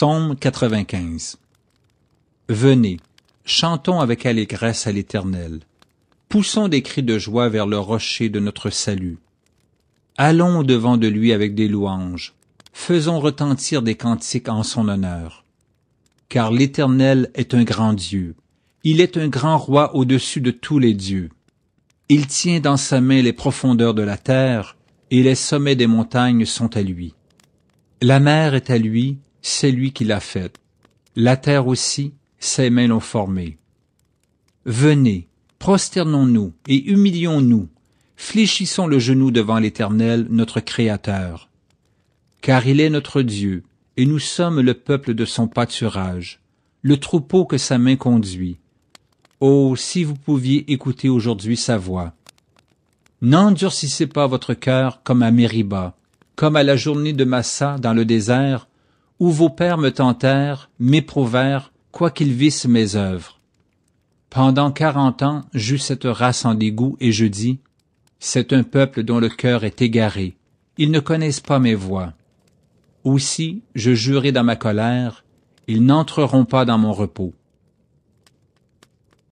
Psaume 95 Venez, chantons avec allégresse à l'Éternel. Poussons des cris de joie vers le rocher de notre salut. Allons devant de lui avec des louanges. Faisons retentir des cantiques en son honneur. Car l'Éternel est un grand Dieu. Il est un grand roi au-dessus de tous les dieux. Il tient dans sa main les profondeurs de la terre, et les sommets des montagnes sont à lui. La mer est à lui, c'est lui qui l'a faite. La terre aussi, ses mains l'ont formée. Venez, prosternons-nous et humilions-nous, fléchissons le genou devant l'Éternel, notre Créateur. Car il est notre Dieu, et nous sommes le peuple de son pâturage, le troupeau que sa main conduit. Oh, si vous pouviez écouter aujourd'hui sa voix. N'endurcissez pas votre cœur comme à Mériba, comme à la journée de Massa dans le désert, où vos pères me tentèrent, m'éprouvèrent, quoiqu'ils vissent mes œuvres. Pendant quarante ans, j'eus cette race en dégoût, et je dis, c'est un peuple dont le cœur est égaré. Ils ne connaissent pas mes voies. Aussi, je jurai dans ma colère, ils n'entreront pas dans mon repos.